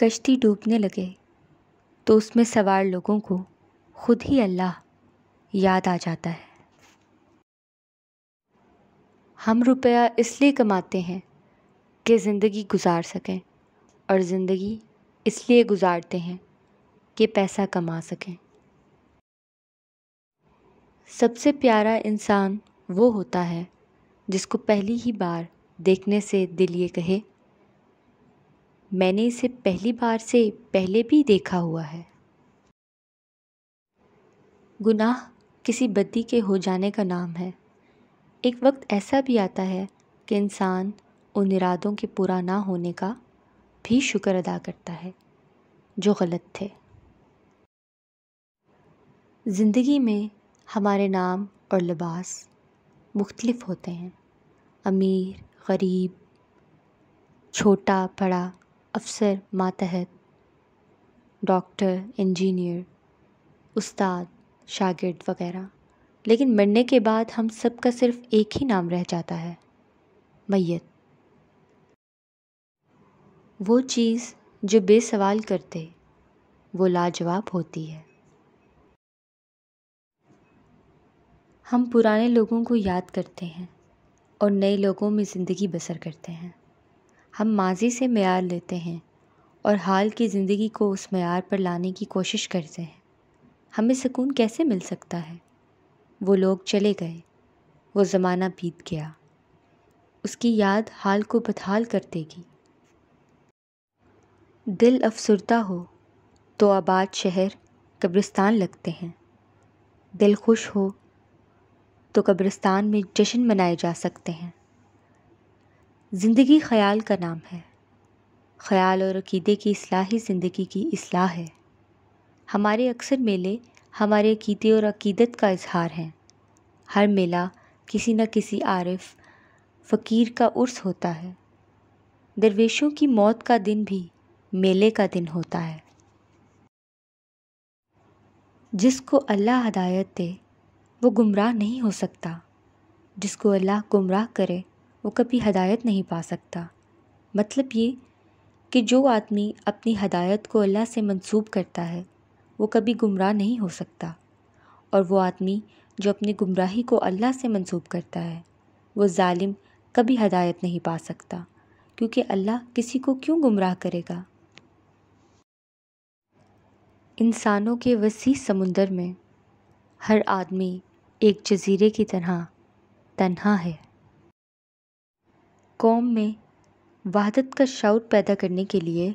कश्ती डूबने लगे तो उसमें सवार लोगों को खुद ही अल्लाह याद आ जाता है हम रुपया इसलिए कमाते हैं कि ज़िंदगी गुजार सकें और ज़िंदगी इसलिए गुजारते हैं कि पैसा कमा सकें सबसे प्यारा इंसान वो होता है जिसको पहली ही बार देखने से दिल ये कहे मैंने इसे पहली बार से पहले भी देखा हुआ है गुनाह किसी बद्दी के हो जाने का नाम है एक वक्त ऐसा भी आता है कि इंसान उन इरादों के पूरा ना होने का भी शुक्र अदा करता है जो गलत थे ज़िंदगी में हमारे नाम और लिबास मुख्तलफ़ होते हैं अमीर गरीब छोटा बड़ा अफ़सर मातहत डॉक्टर इंजीनियर उस्ताद शागिर्द वगैरह लेकिन मरने के बाद हम सब का सिर्फ एक ही नाम रह जाता है मैत वो चीज़ जो बेसवाल करते वो लाजवाब होती है हम पुराने लोगों को याद करते हैं और नए लोगों में ज़िंदगी बसर करते हैं हम माजी से मैार लेते हैं और हाल की ज़िंदगी को उस मैार पर लाने की कोशिश करते हैं हमें सुकून कैसे मिल सकता है वो लोग चले गए वो ज़माना बीत गया उसकी याद हाल को बदहाल कर देगी दिल अफसरदा हो तो आबाद शहर कब्रिस्तान लगते हैं दिल खुश हो तो कब्रिस्तान में जश्न मनाए जा सकते हैं ज़िंदगी ख्याल का नाम है ख्याल और अकीदे की असलाह ही ज़िंदगी की असलाह है हमारे अक्सर मेले हमारे अकीदे और अकीदत का इजहार हैं हर मेला किसी न किसी आरफ फ़कीर का उर्स होता है दरवेशों की मौत का दिन भी मेले का दिन होता है जिसको अल्लाह हदायत दे वो गुमराह नहीं हो सकता जिसको अल्लाह गुमराह करे वो कभी हदायत नहीं पा सकता मतलब ये कि जो आदमी अपनी हदायत को अल्लाह से मंसूब करता है वो कभी गुमराह नहीं हो सकता और वो आदमी जो अपनी गुमराही को अल्लाह से मंसूब करता है वो ालिम कभी हदायत नहीं पा सकता क्योंकि अल्लाह किसी को क्यों गुमराह करेगा इंसानों के वसी समुंदर में हर आदमी एक जजीरे की तरह तन्हा है कौम में वहादत का शौर पैदा करने के लिए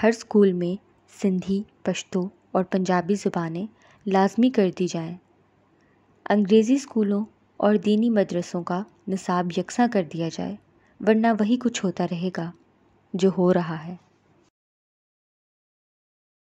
हर स्कूल में सिंधी पश्तो और पंजाबी ज़ुबानें लाजमी कर दी जाएं अंग्रेज़ी स्कूलों और दीनी मदरसों का निसाब यकसा कर दिया जाए वरना वही कुछ होता रहेगा जो हो रहा है